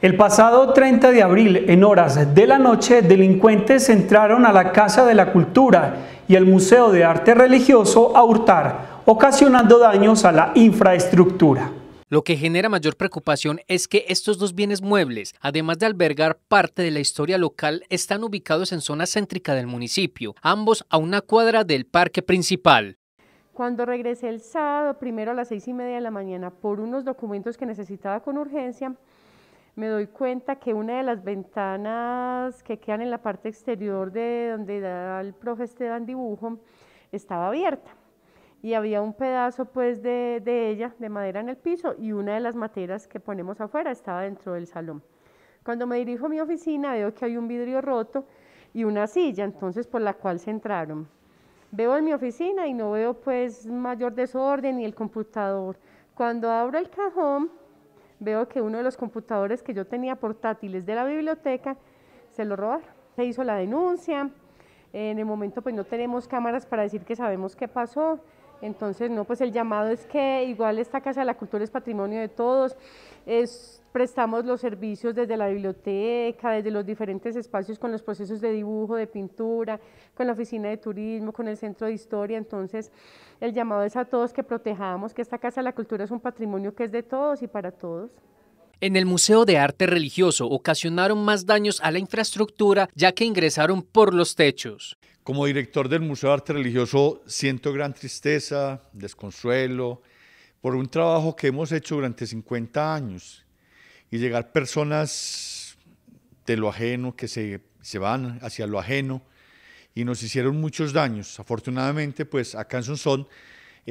El pasado 30 de abril, en horas de la noche, delincuentes entraron a la Casa de la Cultura y al Museo de Arte Religioso a hurtar, ocasionando daños a la infraestructura. Lo que genera mayor preocupación es que estos dos bienes muebles, además de albergar parte de la historia local, están ubicados en zona céntrica del municipio, ambos a una cuadra del parque principal. Cuando regresé el sábado, primero a las seis y media de la mañana, por unos documentos que necesitaba con urgencia, me doy cuenta que una de las ventanas que quedan en la parte exterior de donde da el profe Esteban dibujo estaba abierta y había un pedazo pues de, de, ella, de madera en el piso y una de las materas que ponemos afuera estaba dentro del salón. Cuando me dirijo a mi oficina veo que hay un vidrio roto y una silla, entonces por la cual se entraron. Veo en mi oficina y no veo pues mayor desorden ni el computador. Cuando abro el cajón veo que uno de los computadores que yo tenía portátiles de la biblioteca se lo robaron. Se hizo la denuncia, en el momento pues no tenemos cámaras para decir que sabemos qué pasó, entonces, no, pues el llamado es que igual esta Casa de la Cultura es patrimonio de todos. Es, prestamos los servicios desde la biblioteca, desde los diferentes espacios con los procesos de dibujo, de pintura, con la oficina de turismo, con el centro de historia. Entonces, el llamado es a todos que protejamos que esta Casa de la Cultura es un patrimonio que es de todos y para todos. En el Museo de Arte Religioso ocasionaron más daños a la infraestructura ya que ingresaron por los techos. Como director del Museo de Arte Religioso siento gran tristeza, desconsuelo, por un trabajo que hemos hecho durante 50 años y llegar personas de lo ajeno, que se, van hacia lo ajeno y nos hicieron muchos daños. Afortunadamente, pues acá en Sonsón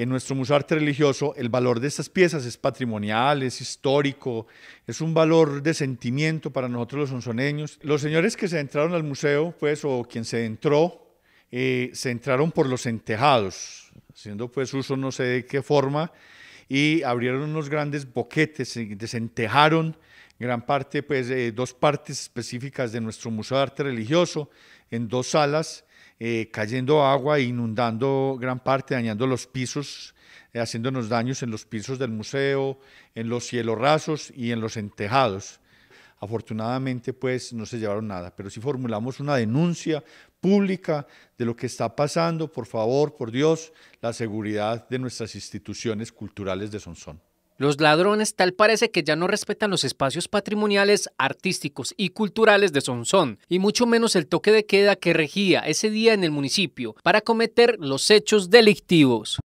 en nuestro Museo de Arte Religioso, el valor de estas piezas es patrimonial, es histórico, es un valor de sentimiento para nosotros los onzoneños. Los señores que se entraron al museo, pues, o quien se entró, eh, se entraron por los entejados, haciendo pues uso no sé de qué forma, y abrieron unos grandes boquetes, y desentejaron gran parte, pues, dos partes específicas de nuestro Museo de Arte Religioso en dos salas, eh, cayendo agua, inundando gran parte, dañando los pisos, eh, haciéndonos daños en los pisos del museo, en los cielos rasos y en los entejados. Afortunadamente, pues no se llevaron nada, pero si formulamos una denuncia pública de lo que está pasando, por favor, por Dios, la seguridad de nuestras instituciones culturales de Sonsón. Los ladrones tal parece que ya no respetan los espacios patrimoniales, artísticos y culturales de Sonsón, y mucho menos el toque de queda que regía ese día en el municipio para cometer los hechos delictivos.